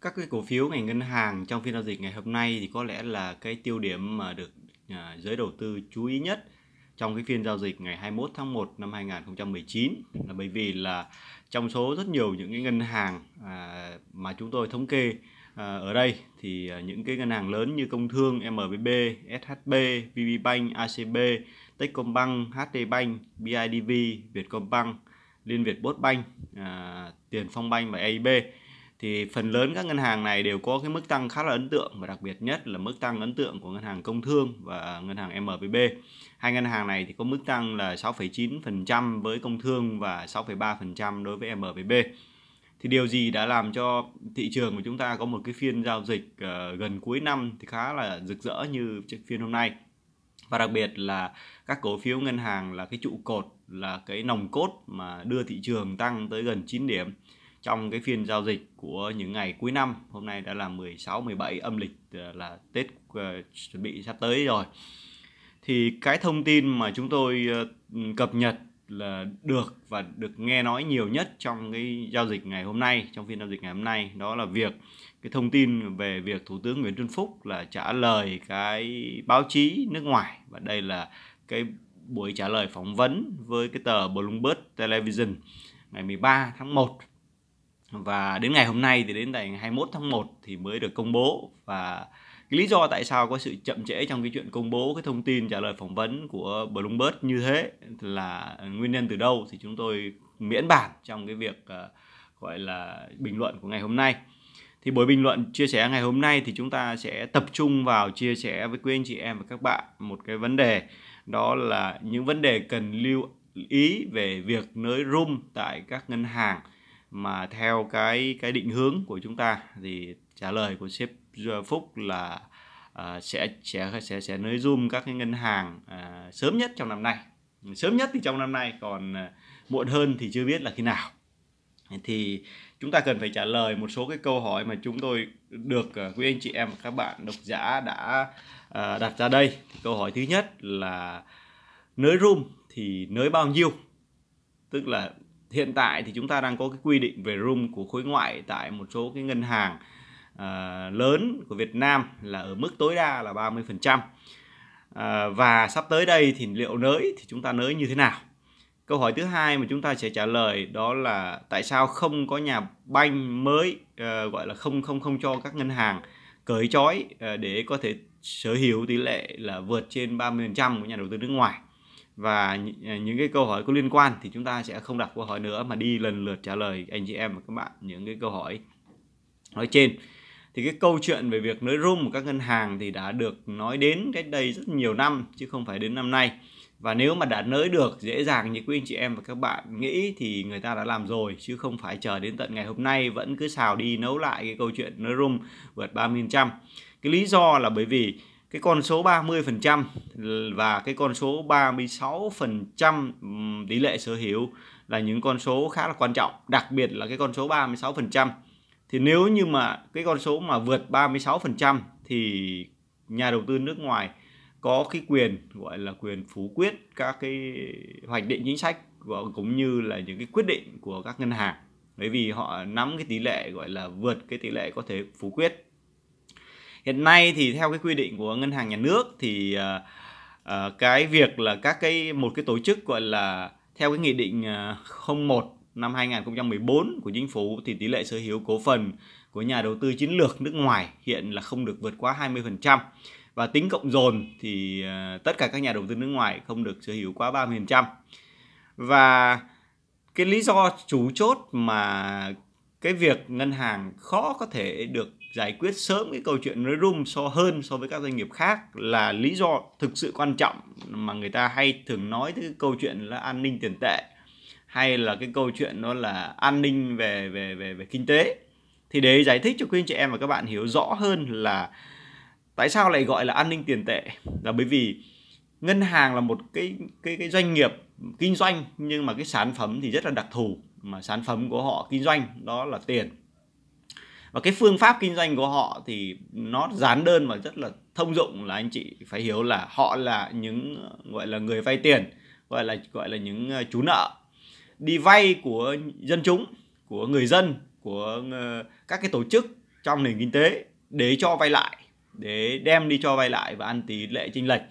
các cái cổ phiếu ngành ngân hàng trong phiên giao dịch ngày hôm nay thì có lẽ là cái tiêu điểm mà được à, giới đầu tư chú ý nhất trong cái phiên giao dịch ngày 21 tháng 1 năm 2019 là bởi vì là trong số rất nhiều những cái ngân hàng à, mà chúng tôi thống kê à, ở đây thì những cái ngân hàng lớn như Công Thương, MBB, SHB, VPBank, ACB, Techcombank, HD Bank, BIDV, Vietcombank, Liên Việt Postbank, à, Tiền Phong Bank và AIB thì phần lớn các ngân hàng này đều có cái mức tăng khá là ấn tượng và đặc biệt nhất là mức tăng ấn tượng của ngân hàng Công Thương và ngân hàng MVB. Hai ngân hàng này thì có mức tăng là 6,9% với Công Thương và 6,3% đối với MVB. Thì điều gì đã làm cho thị trường của chúng ta có một cái phiên giao dịch ờ, gần cuối năm thì khá là rực rỡ như phiên hôm nay. Và đặc biệt là các cổ phiếu ngân hàng là cái trụ cột là cái nòng cốt mà đưa thị trường tăng tới gần 9 điểm trong cái phiên giao dịch của những ngày cuối năm hôm nay đã là 16 17 âm lịch ờ, là Tết ờ, chuẩn bị sắp tới rồi thì cái thông tin mà chúng tôi ờ, cập nhật là được và được nghe nói nhiều nhất trong cái giao dịch ngày hôm nay trong phiên giao dịch ngày hôm nay đó là việc cái thông tin về việc thủ tướng Nguyễn Xuân Phúc là trả lời cái báo chí nước ngoài và đây là cái buổi trả lời phỏng vấn với cái tờ Bloomberg Television ngày 13 tháng 1 và đến ngày hôm nay thì đến ngày 21 tháng 1 thì mới được công bố và cái lý do tại sao có sự chậm trễ trong cái chuyện công bố cái thông tin trả lời phỏng vấn của Bloomberg như thế là nguyên nhân từ đâu thì chúng tôi miễn bản trong cái việc uh, gọi là bình luận của ngày hôm nay thì buổi bình luận chia sẻ ngày hôm nay thì chúng ta sẽ tập trung vào chia sẻ với quý anh chị em và các bạn một cái vấn đề đó là những vấn đề cần lưu ý về việc nới room tại các ngân hàng mà theo cái cái định hướng của chúng ta thì trả lời của sếp Phúc là uh, sẽ sẽ sẽ sẽ nới zoom các cái ngân hàng uh, sớm nhất trong năm nay sớm nhất thì trong năm nay còn uh, muộn hơn thì chưa biết là khi nào thì chúng ta cần phải trả lời một số cái câu hỏi mà chúng tôi được quý anh chị em và các bạn độc giả đã đặt ra đây thì câu hỏi thứ nhất là nới room thì nới bao nhiêu tức là hiện tại thì chúng ta đang có cái quy định về room của khối ngoại tại một số cái ngân hàng uh, lớn của Việt Nam là ở mức tối đa là 30%. Uh, ờ, và sắp tới đây thì liệu nới thì chúng ta nới như thế nào? Câu hỏi thứ hai mà chúng ta sẽ trả lời đó là tại sao không có nhà banh mới uh, gọi là không không không cho các ngân hàng cởi trói uh, để có thể sở hữu tỷ lệ là vượt trên 30% của nhà đầu tư nước ngoài và à, những cái câu hỏi có liên quan thì chúng ta sẽ không đặt câu hỏi nữa mà đi lần lượt trả lời anh chị em và các bạn những cái câu hỏi nói trên thì cái câu chuyện về việc nới room của các ngân hàng thì đã được nói đến cách đây rất nhiều năm chứ không phải đến năm nay và nếu mà đã nới được dễ dàng như quý anh chị em và các bạn nghĩ thì người ta đã làm rồi chứ không phải chờ đến tận ngày hôm nay vẫn cứ xào đi nấu lại cái câu chuyện nới room vượt 30% cái lý do là bởi vì cái con số 30% và cái con số 36% tỷ lệ sở hữu là những con số khá là quan trọng, đặc biệt là cái con số 36%. Thì nếu như mà cái con số mà vượt 36% thì nhà đầu tư nước ngoài có cái quyền gọi là quyền phủ quyết các cái hoạch định chính sách và cũng như là những cái quyết định của các ngân hàng bởi vì họ nắm cái tỷ lệ gọi là vượt cái tỷ lệ có thể phủ quyết hiện nay thì theo cái quy định của ngân hàng nhà nước thì uh, cái việc là các cái một cái tổ chức gọi là theo cái nghị định uh, ờ, 01 năm 2014 của chính phủ thì tỷ lệ sở hữu cổ phần của nhà đầu tư chiến lược nước ngoài hiện là không được vượt quá 20% và tính cộng dồn thì uh, tất cả các nhà đầu tư nước ngoài không được sở hữu quá 30%. Và cái lý do chủ chốt mà cái việc ngân hàng khó có thể được giải quyết sớm cái câu chuyện nới room so hơn so với các doanh nghiệp khác là lý do thực sự quan trọng mà người ta hay thường nói tới cái câu chuyện là an ninh tiền tệ hay là cái câu chuyện đó là an ninh về về về về kinh tế thì để giải thích cho quý anh chị em và các bạn hiểu rõ hơn là tại sao lại gọi là an ninh tiền tệ là bởi vì ngân hàng là một cái cái cái doanh nghiệp kinh doanh nhưng mà cái sản phẩm thì rất là đặc thù mà sản phẩm của họ kinh doanh đó là tiền và cái phương pháp kinh doanh của họ thì nó giản đơn và rất là thông dụng là anh chị phải hiểu là họ là những gọi là người vay tiền gọi là gọi là những ờ, chú nợ đi vay của dân chúng của người dân của ờ, các cái tổ chức trong nền kinh tế để cho vay lại để đem đi cho vay lại và ăn tỷ lệ chênh lệch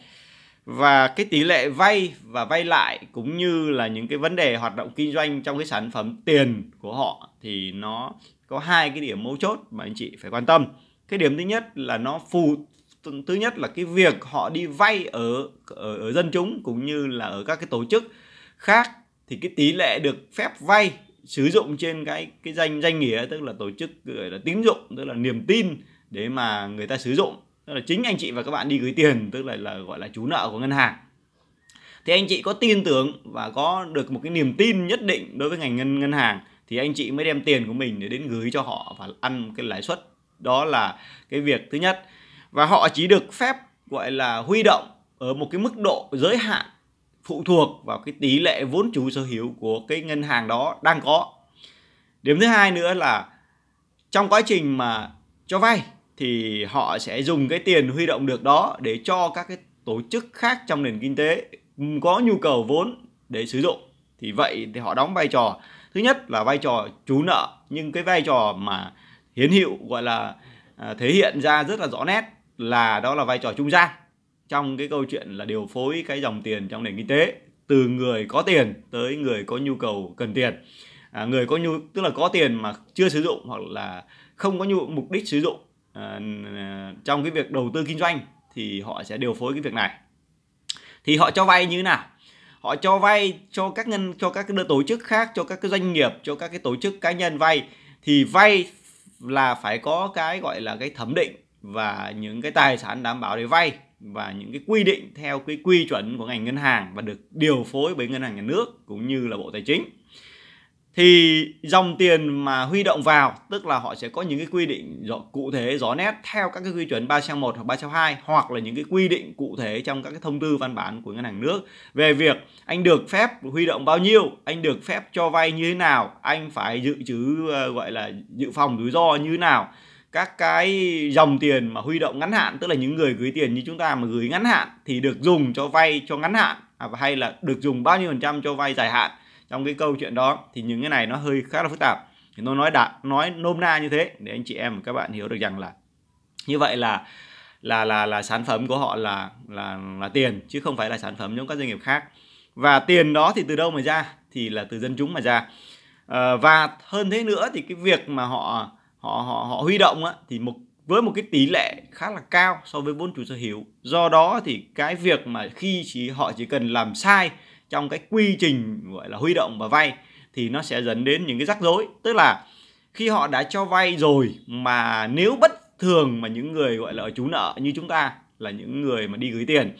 và cái tỷ lệ vay và vay lại cũng như là những cái vấn đề hoạt động kinh doanh trong cái sản phẩm tiền của họ thì nó có hai cái điểm mấu chốt mà anh chị phải quan tâm cái điểm thứ nhất là nó phù thứ nhất là cái việc họ đi vay ở, ở ở dân chúng cũng như là ở các cái tổ chức khác thì cái tỷ lệ được phép vay sử dụng trên cái cái danh danh nghĩa tức là tổ chức gọi là tín dụng tức là niềm tin để mà người ta sử dụng tức là chính anh chị và các bạn đi gửi tiền tức là là gọi là chú nợ của ngân hàng thì anh chị có tin tưởng và có được một cái niềm tin nhất định đối với ngành ngân ngân hàng thì anh chị mới đem tiền của mình để đến gửi cho họ và ăn cái lãi suất đó là cái việc thứ nhất và họ chỉ được phép gọi là huy động ở một cái mức độ giới hạn phụ thuộc vào cái tỷ lệ vốn chủ sở hữu của cái ngân hàng đó đang có điểm thứ hai nữa là trong quá trình mà cho vay thì họ sẽ dùng cái tiền huy động được đó để cho các cái tổ chức khác trong nền kinh tế có nhu cầu vốn để sử dụng thì vậy thì họ đóng vai trò thứ nhất là vai trò chú nợ nhưng cái vai trò mà hiến hữu gọi là à, thể hiện ra rất là rõ nét là đó là vai trò trung gian trong cái câu chuyện là điều phối cái dòng tiền trong nền kinh tế từ người có tiền tới người có nhu cầu cần tiền à, người có nhu tức là có tiền mà chưa sử dụng hoặc là không có nhu mục đích sử dụng à, à trong cái việc đầu tư kinh doanh thì họ sẽ điều phối cái việc này thì họ cho vay như thế nào họ cho vay cho các ngân cho các cái tổ chức khác cho các cái doanh nghiệp cho các cái tổ chức cá nhân vay thì vay là phải có cái gọi là cái thẩm định và những cái tài sản đảm bảo để vay và những cái quy định theo cái quy chuẩn của ngành ngân hàng và được điều phối bởi ngân hàng nhà nước cũng như là bộ tài chính thì dòng tiền mà huy động vào tức là họ sẽ có những cái quy định rõ, cụ thể rõ nét theo các cái quy chuẩn 3 1 hoặc 3 2 hoặc là những cái quy định cụ thể trong các cái thông tư văn bản của ngân hàng nước về việc anh được phép huy động bao nhiêu, anh được phép cho vay như thế nào, anh phải dự trữ ờ, gọi là dự phòng rủi ro như thế nào. Các cái dòng tiền mà huy động ngắn hạn tức là những người gửi tiền như chúng ta mà gửi ngắn hạn thì được dùng cho vay cho ngắn hạn à, hay là được dùng bao nhiêu phần trăm cho vay dài hạn trong cái câu chuyện đó thì những cái này nó hơi khá là phức tạp thì tôi nói đạt nói nôm na như thế để anh chị em và các bạn hiểu được rằng là như vậy là là là là sản phẩm của họ là là là tiền chứ không phải là sản phẩm giống các doanh nghiệp khác và tiền đó thì từ đâu mà ra thì là từ dân chúng mà ra à, và hơn thế nữa thì cái việc mà họ họ họ họ huy động á, thì một với một cái tỷ lệ khá là cao so với vốn chủ sở hữu do đó thì cái việc mà khi chỉ họ chỉ cần làm sai trong cái quy trình gọi là huy động và vay thì nó sẽ dẫn đến những cái rắc rối tức là khi họ đã cho vay rồi mà nếu bất thường mà những người gọi là ở chú nợ như chúng ta là những người mà đi gửi tiền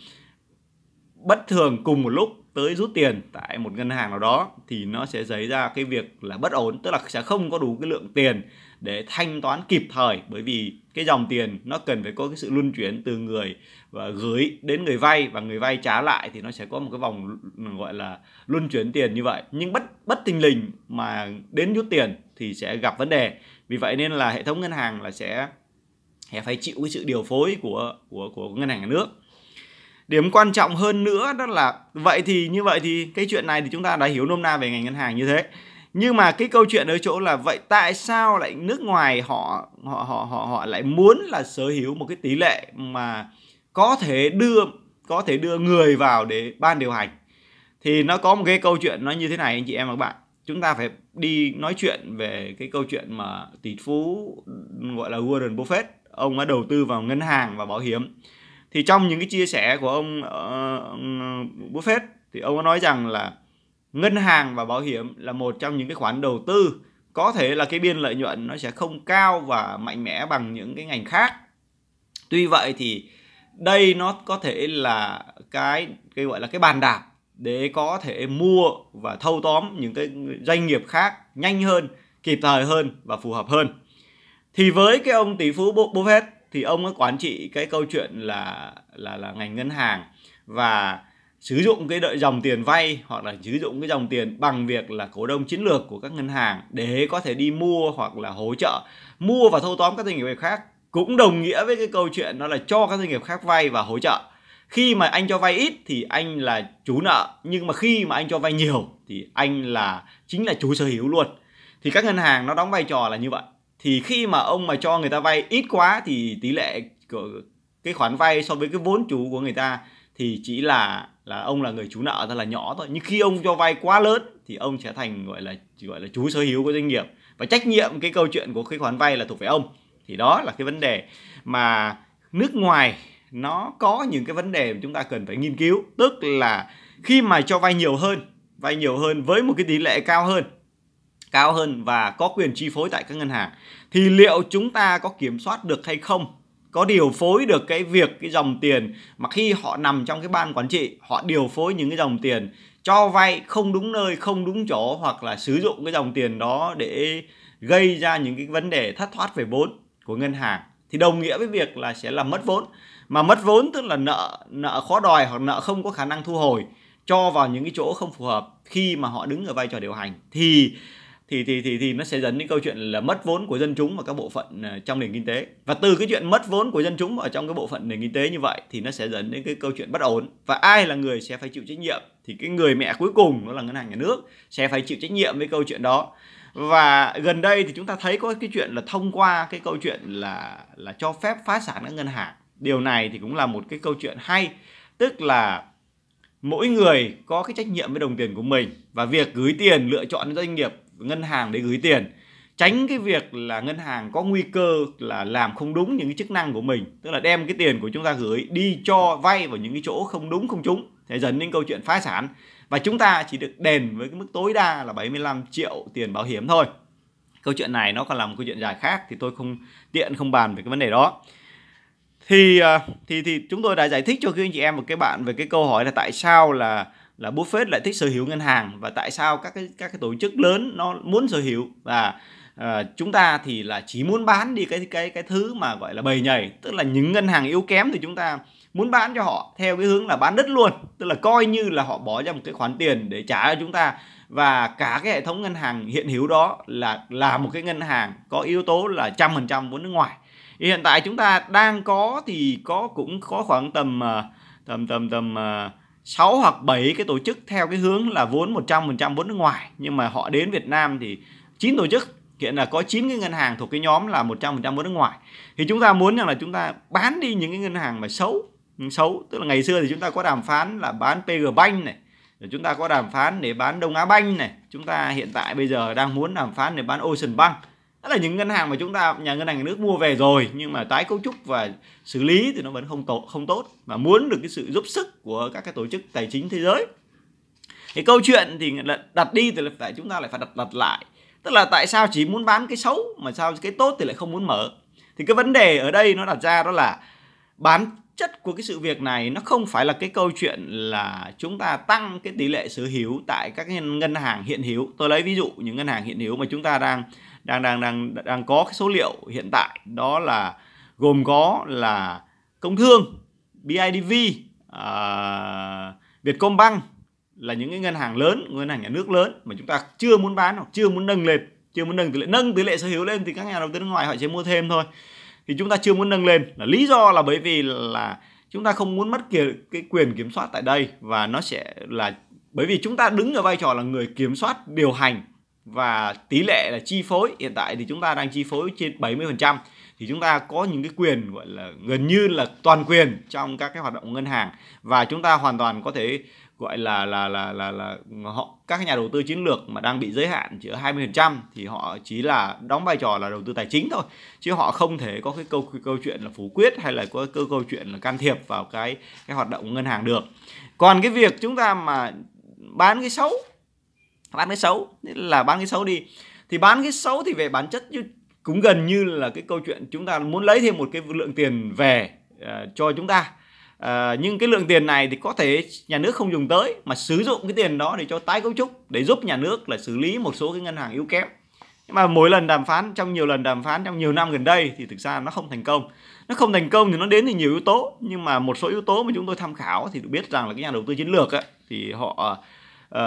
bất thường cùng một lúc tới rút tiền tại một ngân hàng nào đó thì nó sẽ xảy ra cái việc là bất ổn tức là sẽ không có đủ cái lượng tiền để thanh toán kịp thời bởi vì cái dòng tiền nó cần phải có cái sự luân chuyển từ người và gửi đến người vay và người vay trả lại thì nó sẽ có một cái vòng gọi là luân chuyển tiền như vậy nhưng bất bất tình lình mà đến rút tiền thì sẽ gặp vấn đề vì vậy nên là hệ thống ngân hàng là sẽ phải chịu cái sự điều phối của của của ngân hàng nhà nước điểm quan trọng hơn nữa đó là vậy thì như vậy thì cái chuyện này thì chúng ta đã hiểu nôm na về ngành ngân hàng như thế nhưng mà cái câu chuyện ở chỗ là vậy tại sao lại nước ngoài họ họ họ họ họ lại muốn là sở hữu một cái tỷ lệ mà có thể đưa có thể đưa người vào để ban điều hành thì nó có một cái câu chuyện nó như thế này anh chị em và các bạn chúng ta phải đi nói chuyện về cái câu chuyện mà tỷ phú gọi là Warren Buffett ông đã đầu tư vào ngân hàng và bảo hiểm thì trong những cái chia sẻ của ông uh, Buffett thì ông có nói rằng là ngân hàng và bảo hiểm là một trong những cái khoản đầu tư có thể là cái biên lợi nhuận nó sẽ không cao và mạnh mẽ bằng những cái ngành khác tuy vậy thì đây nó có thể là cái cái gọi là cái bàn đạp để có thể mua và thâu tóm những cái doanh nghiệp khác nhanh hơn kịp thời hơn và phù hợp hơn thì với cái ông tỷ phú Buffett thì ông ấy quản trị cái câu chuyện là là là ngành ngân hàng và sử dụng cái đợi dòng tiền vay hoặc là sử dụng cái dòng tiền bằng việc là cổ đông chiến lược của các ngân hàng để có thể đi mua hoặc là hỗ trợ mua và thâu tóm các doanh nghiệp khác cũng đồng nghĩa với cái câu chuyện đó là cho các doanh nghiệp khác vay và hỗ trợ khi mà anh cho vay ít thì anh là chủ nợ nhưng mà khi mà anh cho vay nhiều thì anh là chính là chủ sở hữu luôn thì các ngân hàng nó đóng vai trò là như vậy thì khi mà ông mà cho người ta vay ít quá thì tỷ lệ của cái khoản vay so với cái vốn chủ của người ta thì chỉ là là ông là người chủ nợ thôi là nhỏ thôi nhưng khi ông cho vay quá lớn thì ông sẽ thành gọi là gọi là chú sở hữu của doanh nghiệp và trách nhiệm cái câu chuyện của cái khoản vay là thuộc về ông thì đó là cái vấn đề mà nước ngoài nó có những cái vấn đề mà chúng ta cần phải nghiên cứu tức là khi mà cho vay nhiều hơn vay nhiều hơn với một cái tỷ lệ cao hơn cao hơn và có quyền chi phối tại các ngân hàng thì liệu chúng ta có kiểm soát được hay không có điều phối được cái việc cái dòng tiền mà khi họ nằm trong cái ban quản trị họ điều phối những cái dòng tiền cho vay không đúng nơi không đúng chỗ hoặc là sử dụng cái dòng tiền đó để gây ra những cái vấn đề thất thoát về vốn của ngân hàng thì đồng nghĩa với việc là sẽ là mất vốn mà mất vốn tức là nợ nợ khó đòi hoặc nợ không có khả năng thu hồi cho vào những cái chỗ không phù hợp khi mà họ đứng ở vai trò điều hành thì thì thì thì thì nó sẽ dẫn đến câu chuyện là mất vốn của dân chúng và các bộ phận à, trong nền kinh tế và từ cái chuyện mất vốn của dân chúng ở trong cái bộ phận nền kinh tế như vậy thì nó sẽ dẫn đến cái câu chuyện bất ổn và ai là người sẽ phải chịu trách nhiệm thì cái người mẹ cuối cùng đó là ngân hàng nhà nước sẽ phải chịu trách nhiệm với câu chuyện đó và gần đây thì chúng ta thấy có cái chuyện là thông qua cái câu chuyện là là cho phép phá sản các ngân hàng điều này thì cũng là một cái câu chuyện hay tức là mỗi người có cái trách nhiệm với đồng tiền của mình và việc gửi tiền lựa chọn doanh nghiệp ngân hàng để gửi tiền tránh cái việc là ngân hàng có nguy cơ là làm không đúng những cái chức năng của mình tức là đem cái tiền của chúng ta gửi đi cho vay vào những cái chỗ không đúng không trúng thế dẫn đến câu chuyện phá sản và chúng ta chỉ được đền với cái mức tối đa là 75 triệu tiền bảo hiểm thôi câu chuyện này nó còn là một câu chuyện dài khác thì tôi không tiện không bàn về cái vấn đề đó thì à, thì thì chúng tôi đã giải thích cho các anh chị em một cái bạn về cái câu hỏi là tại sao là là Buffett lại thích sở hữu ngân hàng và tại sao các cái các cái tổ chức lớn nó muốn sở hữu và à, chúng ta thì là chỉ muốn bán đi cái cái cái thứ mà gọi là bầy nhầy tức là những ngân hàng yếu kém thì chúng ta muốn bán cho họ theo cái hướng là bán đất luôn tức là coi như là họ bỏ ra một cái khoản tiền để trả cho chúng ta và cả cái hệ thống ngân hàng hiện hữu đó là là một cái ngân hàng có yếu tố là trăm phần trăm vốn nước ngoài hiện tại chúng ta đang có thì có cũng có khoảng tầm ờ, tầm tầm tầm uh, 6 hoặc 7 cái tổ chức theo cái hướng là vốn 100% vốn nước ngoài nhưng mà họ đến Việt Nam thì 9 tổ chức hiện là có 9 cái ngân hàng thuộc cái nhóm là 100% vốn nước ngoài thì chúng ta muốn rằng là chúng ta bán đi những cái ngân hàng mà xấu xấu tức là ngày xưa thì chúng ta có đàm phán là bán PG Bank này rồi chúng ta có đàm phán để bán Đông Á Bank này chúng ta hiện tại bây giờ đang muốn đàm phán để bán Ocean Bank đó là những ngân hàng mà chúng ta nhà ngân hàng nhà nước mua về rồi nhưng mà tái cấu trúc và xử lý thì nó vẫn không tốt không tốt mà muốn được cái sự giúp sức của các cái tổ chức tài chính thế giới thì câu chuyện thì đặt đi thì phải chúng ta lại phải đặt đặt lại tức là tại sao chỉ muốn bán cái xấu mà sao cái tốt thì lại không muốn mở thì cái vấn đề ở đây nó đặt ra đó là bán chất của cái sự việc này nó không phải là cái câu chuyện là chúng ta tăng cái tỷ lệ sở hữu tại các ngân hàng hiện hữu tôi lấy ví dụ những ngân hàng hiện hữu mà chúng ta đang đang đang đang đang có cái số liệu hiện tại đó là gồm có là công thương bidv uh, à, vietcombank là những cái ngân hàng lớn ngân hàng nhà nước lớn mà chúng ta chưa muốn bán hoặc chưa muốn nâng lên chưa muốn nâng tỷ lệ nâng tỷ lệ sở hữu lên thì các nhà đầu tư nước ngoài họ chỉ mua thêm thôi thì chúng ta chưa muốn nâng lên là lý do là bởi vì là chúng ta không muốn mất kìa, cái quyền kiểm soát tại đây và nó sẽ là bởi vì chúng ta đứng ở vai trò là người kiểm soát điều hành và tỷ lệ là chi phối hiện tại thì chúng ta đang chi phối trên 70% thì chúng ta có những cái quyền gọi là gần như là toàn quyền trong các cái hoạt động ngân hàng và chúng ta hoàn toàn có thể gọi là là là là là họ các nhà đầu tư chiến lược mà đang bị giới hạn chỉ ở 20% thì họ chỉ là đóng vai trò là đầu tư tài chính thôi chứ họ không thể có cái câu cái câu chuyện là phủ quyết hay là có cái câu chuyện là can thiệp vào cái cái hoạt động ngân hàng được. Còn cái việc chúng ta mà bán cái xấu bán cái xấu là bán cái xấu đi thì bán cái xấu thì về bản chất cũng gần như là cái câu chuyện chúng ta muốn lấy thêm một cái lượng tiền về uh, cho chúng ta uh, nhưng cái lượng tiền này thì có thể nhà nước không dùng tới mà sử dụng cái tiền đó để cho tái cấu trúc để giúp nhà nước là xử lý một số cái ngân hàng yếu kém nhưng mà mỗi lần đàm phán trong nhiều lần đàm phán trong nhiều năm gần đây thì thực ra nó không thành công nó không thành công thì nó đến từ nhiều yếu tố nhưng mà một số yếu tố mà chúng tôi tham khảo thì được biết rằng là cái nhà đầu tư chiến lược ấy, thì họ uh,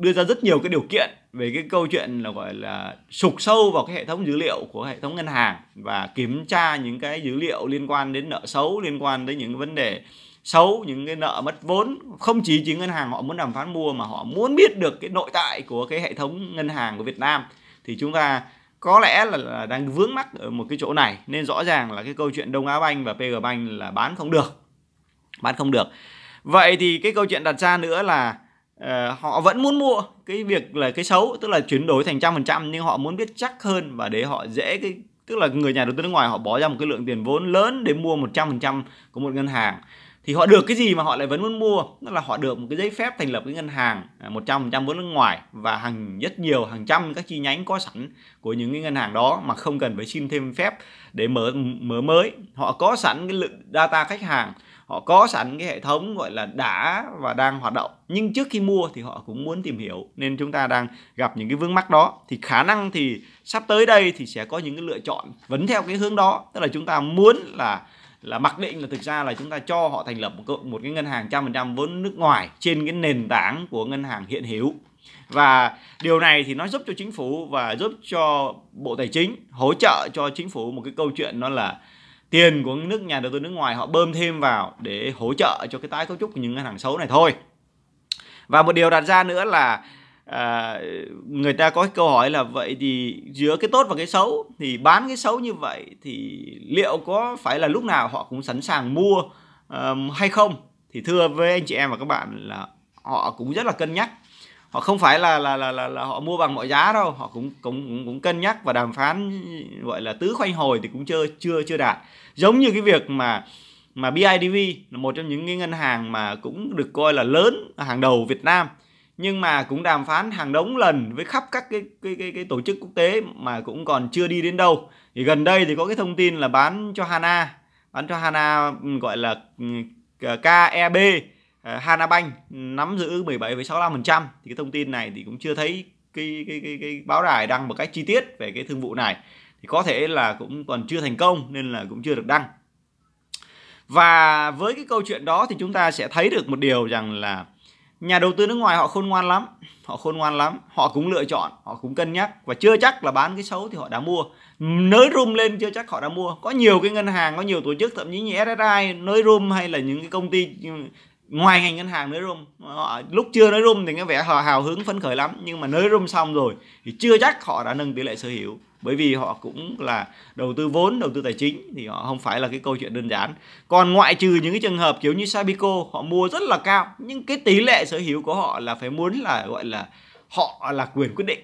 đưa ra rất nhiều cái điều kiện về cái câu chuyện là gọi là sục sâu vào cái hệ thống dữ liệu của hệ thống ngân hàng và kiểm tra những cái dữ liệu liên quan đến nợ xấu liên quan đến những vấn đề xấu những cái nợ mất vốn không chỉ chính ngân hàng họ muốn đàm phán mua mà họ muốn biết được cái nội tại của cái hệ thống ngân hàng của Việt Nam thì chúng ta có lẽ là, là đang vướng mắc ở một cái chỗ này nên rõ ràng là cái câu chuyện Đông Á Banh và PG Banh là bán không được bán không được vậy thì cái câu chuyện đặt ra nữa là Ờ, họ vẫn muốn mua cái việc là cái xấu tức là chuyển đổi thành trăm phần trăm nhưng họ muốn biết chắc hơn và để họ dễ cái tức là người nhà đầu tư nước ngoài họ bỏ ra một cái lượng tiền vốn lớn để mua một trăm phần trăm của một ngân hàng thì họ được cái gì mà họ lại vẫn muốn mua tức là họ được một cái giấy phép thành lập cái ngân hàng à, một trăm phần trăm vốn nước ngoài và hàng rất nhiều hàng trăm các chi nhánh có sẵn của những cái ngân hàng đó mà không cần phải xin thêm phép để mở mở mới họ có sẵn cái lượng data khách hàng họ có sẵn cái hệ thống gọi là đã và đang hoạt động nhưng trước khi mua thì họ cũng muốn tìm hiểu nên chúng ta đang gặp những cái vướng mắc đó thì khả năng thì sắp tới đây thì sẽ có những cái lựa chọn vẫn theo cái hướng đó tức là chúng ta muốn là là mặc định là thực ra là chúng ta cho họ thành lập một, một cái ngân hàng trăm phần trăm vốn nước ngoài trên cái nền tảng của ngân hàng hiện hữu và điều này thì nó giúp cho chính phủ và giúp cho bộ tài chính hỗ trợ cho chính phủ một cái câu chuyện đó là tiền của nước nhà đầu tư nước ngoài họ bơm thêm vào để hỗ trợ cho cái tái cấu trúc của những ngân hàng xấu này thôi và một điều đặt ra nữa là à, người ta có cái câu hỏi là vậy thì giữa cái tốt và cái xấu thì bán cái xấu như vậy thì liệu có phải là lúc nào họ cũng sẵn sàng mua um, hay không thì thưa với anh chị em và các bạn là họ cũng rất là cân nhắc họ không phải là là, là là là họ mua bằng mọi giá đâu họ cũng cũng cũng, cân nhắc và đàm phán gọi là tứ khoanh hồi thì cũng chưa chưa chưa đạt giống như cái việc mà mà BIDV là một trong những cái ngân hàng mà cũng được coi là lớn hàng đầu Việt Nam nhưng mà cũng đàm phán hàng đống lần với khắp các cái cái cái, cái tổ chức quốc tế mà cũng còn chưa đi đến đâu thì gần đây thì có cái thông tin là bán cho Hana bán cho Hana gọi là ừ, KEB Ờ, Hana Bank nắm giữ 17,65% thì cái thông tin này thì cũng chưa thấy cái cái cái, cái báo đài đăng một cách chi tiết về cái thương vụ này thì có thể là cũng còn chưa thành công nên là cũng chưa được đăng và với cái câu chuyện đó thì chúng ta sẽ thấy được một điều rằng là nhà đầu tư nước ngoài họ khôn ngoan lắm họ khôn ngoan lắm họ cũng lựa chọn họ cũng cân nhắc và chưa chắc là bán cái xấu thì họ đã mua nới room lên chưa chắc họ đã mua có nhiều cái ngân hàng có nhiều tổ chức thậm chí như SSI nới room hay là những cái công ty ngoài ngành ngân hàng nới rum họ lúc chưa nới rum thì cái vẻ họ hào hứng phấn khởi lắm nhưng mà nới rum xong rồi thì chưa chắc họ đã nâng tỷ lệ sở hữu bởi vì họ cũng là đầu tư vốn đầu tư tài chính thì họ không phải là cái câu chuyện đơn giản còn ngoại trừ những cái trường hợp kiểu như Sabico họ mua rất là cao nhưng cái tỷ lệ sở hữu của họ là phải muốn là gọi là họ là quyền quyết định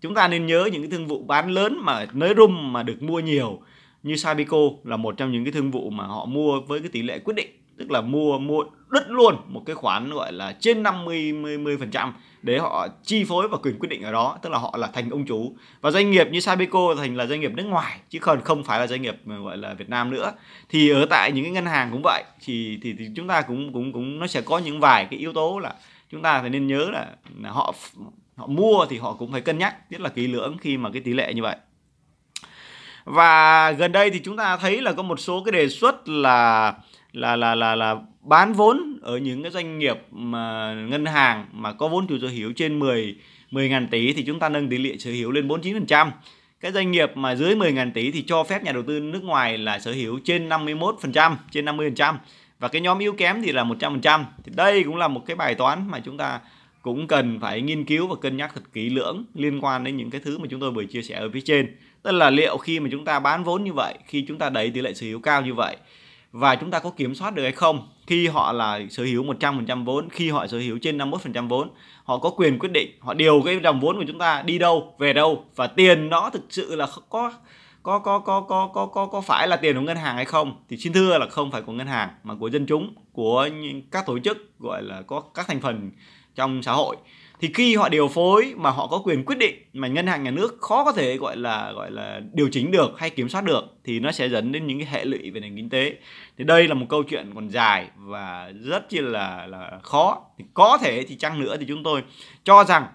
chúng ta nên nhớ những cái thương vụ bán lớn mà nới rum mà được mua nhiều như Sabico là một trong những cái thương vụ mà họ mua với cái tỷ lệ quyết định tức là mua mua đứt luôn một cái khoản gọi là trên 50 10 phần trăm để họ chi phối và quyền quyết định ở đó tức là họ là thành ông chủ và doanh nghiệp như Sabeco thành là doanh nghiệp nước ngoài chứ còn không phải là doanh nghiệp ờ, gọi là Việt Nam nữa thì ở tại những cái ngân hàng cũng vậy thì thì, thì chúng ta cũng cũng cũng nó sẽ có những vài cái yếu tố là chúng ta phải nên nhớ là, là họ họ mua thì họ cũng phải cân nhắc rất là kỹ lưỡng khi mà cái tỷ lệ như vậy và gần đây thì chúng ta thấy là có một số cái đề xuất là là là là là bán vốn ở những cái doanh nghiệp mà ngân hàng mà có vốn chủ sở hữu trên 10 10.000 tỷ thì chúng ta nâng tỷ lệ sở hữu lên 49%. Cái doanh nghiệp mà dưới 10.000 tỷ thì cho phép nhà đầu tư nước ngoài là sở hữu trên 51%, trên 50% và cái nhóm yếu kém thì là 100%. Thì đây cũng là một cái bài toán mà chúng ta cũng cần phải nghiên cứu và cân nhắc thật kỹ lưỡng liên quan đến những cái thứ mà chúng tôi vừa chia sẻ ở phía trên. Tức là liệu khi mà chúng ta bán vốn như vậy, khi chúng ta đẩy tỷ lệ sở hữu cao như vậy và chúng ta có kiểm soát được hay không khi họ là sở hữu 100% vốn khi họ sở hữu trên 51% vốn họ có quyền quyết định họ điều cái dòng vốn của chúng ta đi đâu về đâu và tiền nó thực sự là có có có có có có có có phải là tiền của ngân hàng hay không thì xin thưa là không phải của ngân hàng mà của dân chúng của các tổ chức gọi là có các thành phần trong xã hội thì khi họ điều phối mà họ có quyền quyết định mà ngân hàng nhà nước khó có thể gọi là gọi là điều chỉnh được hay kiểm soát được thì nó sẽ dẫn đến những cái hệ lụy về nền kinh tế thì đây là một câu chuyện còn dài và rất chi là là khó thì có thể thì chăng nữa thì chúng tôi cho rằng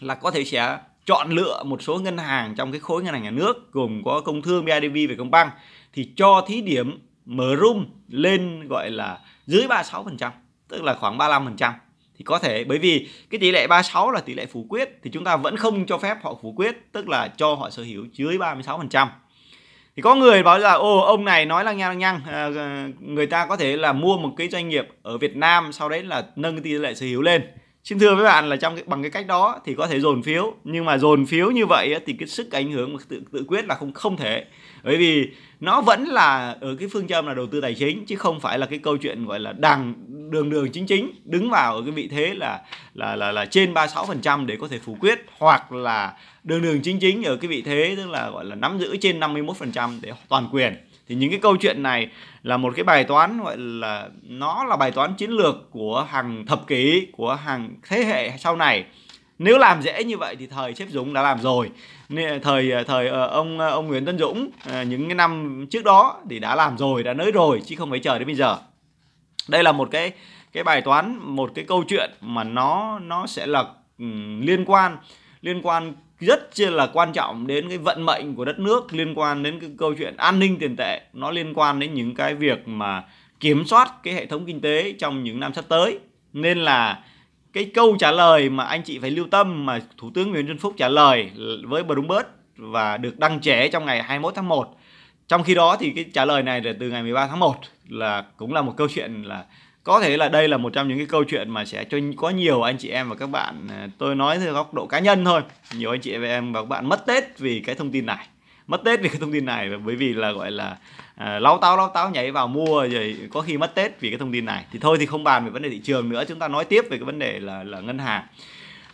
là có thể sẽ chọn lựa một số ngân hàng trong cái khối ngân hàng nhà nước gồm có công thương bidv và công băng thì cho thí điểm mở room lên gọi là dưới 36% tức là khoảng 35% thì có thể bởi vì cái tỷ lệ 36 là tỷ lệ phủ quyết thì chúng ta vẫn không cho phép họ phủ quyết tức là cho họ sở hữu dưới 36% thì có người bảo là ô ông này nói lăng nhăng nhăng à, người ta có thể là mua một cái doanh nghiệp ở Việt Nam sau đấy là nâng tỷ lệ sở hữu lên xin thưa với bạn là trong cái, bằng cái cách đó thì có thể dồn phiếu nhưng mà dồn phiếu như vậy thì cái sức ảnh hưởng tự, tự quyết là không không thể bởi vì nó vẫn là ở cái phương châm là đầu tư tài chính chứ không phải là cái câu chuyện gọi là đằng đường đường chính chính đứng vào ở cái vị thế là là là là trên 36% để có thể phủ quyết hoặc là đường đường chính chính ở cái vị thế tức là gọi là nắm giữ trên 51% để toàn quyền thì những cái câu chuyện này là một cái bài toán gọi là nó là bài toán chiến lược của hàng thập kỷ của hàng thế hệ sau này nếu làm dễ như vậy thì thời chép Dũng đã làm rồi thời ờ, thời ờ, ông ờ, ông Nguyễn Tân Dũng những cái năm trước đó thì đã làm rồi đã nới rồi chứ không phải chờ đến bây giờ đây là một cái cái bài toán một cái câu chuyện mà nó nó sẽ là ừ, liên quan liên quan rất là quan trọng đến cái vận mệnh của đất nước liên quan đến cái câu chuyện an ninh tiền tệ nó liên quan đến những cái việc mà kiểm soát cái hệ thống kinh tế trong những năm sắp tới nên là cái câu trả lời mà anh chị phải lưu tâm mà Thủ tướng Nguyễn Xuân Phúc trả lời với Bloomberg và được đăng trễ trong ngày 21 tháng 1. Trong khi đó thì cái trả lời này là từ ngày 13 tháng 1 là cũng là một câu chuyện là có thể là đây là một trong những cái câu chuyện mà sẽ cho có nhiều anh chị em và các bạn à, tôi nói theo góc độ cá nhân thôi nhiều anh chị em và các bạn mất tết vì cái thông tin này mất tết vì cái thông tin này bởi vì là gọi là à, lau táo lau táo nhảy vào mua rồi có khi mất tết vì cái thông tin này thì thôi thì không bàn về vấn đề thị trường nữa chúng ta nói tiếp về cái vấn đề là là ngân hàng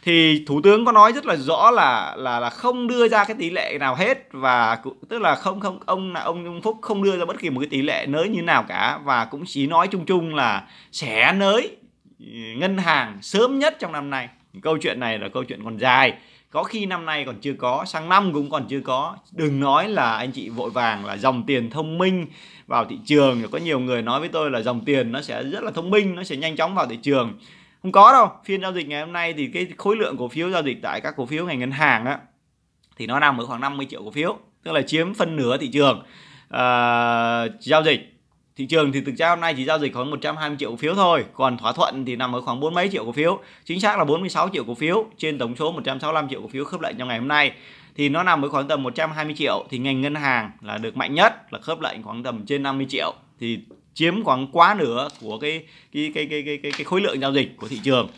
thì thủ tướng có nói rất là rõ là là là không đưa ra cái tỷ lệ nào hết và tức là không không ông là ông, ông Phúc không đưa ra bất kỳ một cái tỷ lệ nới như nào cả và cũng chỉ nói chung chung là sẽ nới ngân hàng sớm nhất trong năm nay câu chuyện này là câu chuyện còn dài có khi năm nay còn chưa có sang năm cũng còn chưa có đừng nói là anh chị vội vàng là dòng tiền thông minh vào thị trường có nhiều người nói với tôi là dòng tiền nó sẽ rất là thông minh nó sẽ nhanh chóng vào thị trường không có đâu phiên giao dịch ngày hôm nay thì cái khối lượng cổ phiếu giao dịch tại các cổ phiếu ngành ngân hàng á thì nó nằm ở khoảng 50 triệu cổ phiếu tức là chiếm phân nửa thị trường uh, giao dịch thị trường thì thực ra hôm nay chỉ giao dịch khoảng 120 triệu cổ phiếu thôi còn thỏa thuận thì nằm ở khoảng bốn mấy triệu cổ phiếu chính xác là 46 triệu cổ phiếu trên tổng số 165 triệu cổ phiếu khớp lệnh trong ngày hôm nay thì nó nằm ở khoảng tầm 120 triệu thì ngành ngân hàng là được mạnh nhất là khớp lệnh khoảng tầm trên 50 triệu thì chiếm khoảng quá nửa của cái cái cái cái cái cái, cái khối lượng giao dịch của thị trường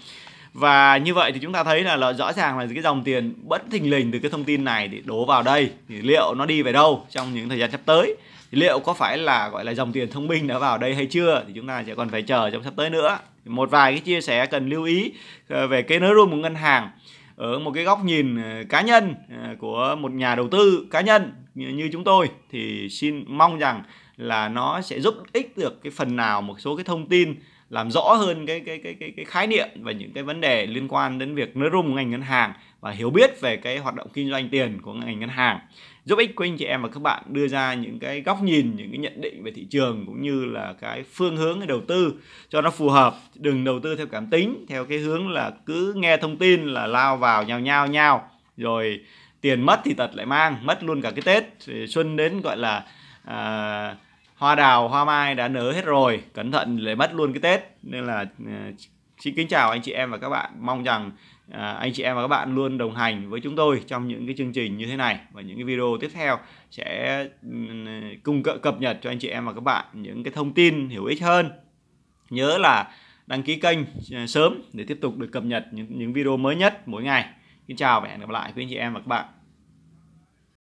và như vậy thì chúng ta thấy là, là rõ ràng là cái dòng tiền bất thình lình từ cái thông tin này thì đổ vào đây thì liệu nó đi về đâu trong những thời gian sắp tới liệu có phải là gọi là dòng tiền thông minh đã vào đây hay chưa thì chúng ta sẽ còn phải chờ trong sắp tới nữa một vài cái chia sẻ cần lưu ý ờ, về cái nới room của ngân hàng ở một cái góc nhìn ờ, cá nhân ờ, của một nhà đầu tư cá nhân như chúng tôi thì xin mong rằng là nó sẽ giúp ích được cái phần nào một số cái thông tin làm rõ hơn cái cái cái cái cái khái niệm và những cái vấn đề liên quan đến việc nới room ngành ngân hàng và hiểu biết về cái hoạt động kinh doanh tiền của ngành ngân hàng giúp ích của anh chị em và các bạn đưa ra những cái góc nhìn những cái nhận định về thị trường cũng như là cái phương hướng để đầu tư cho nó phù hợp đừng đầu tư theo cảm tính theo cái hướng là cứ nghe thông tin là lao vào nhào nhào nhào rồi tiền mất thì tật lại mang mất luôn cả cái tết xuân đến gọi là à, hoa đào hoa mai đã nở hết rồi cẩn thận lại mất luôn cái tết nên là à, xin kính chào anh chị em và các bạn mong rằng À, anh chị em và các bạn luôn đồng hành với chúng tôi trong những cái chương trình như thế này và những cái video tiếp theo sẽ cung cập nhật cho anh chị em và các bạn những cái thông tin hữu ích hơn nhớ là đăng ký kênh à, sớm để tiếp tục được cập nhật những, những video mới nhất mỗi ngày. Xin chào và hẹn gặp lại quý anh chị em và các bạn.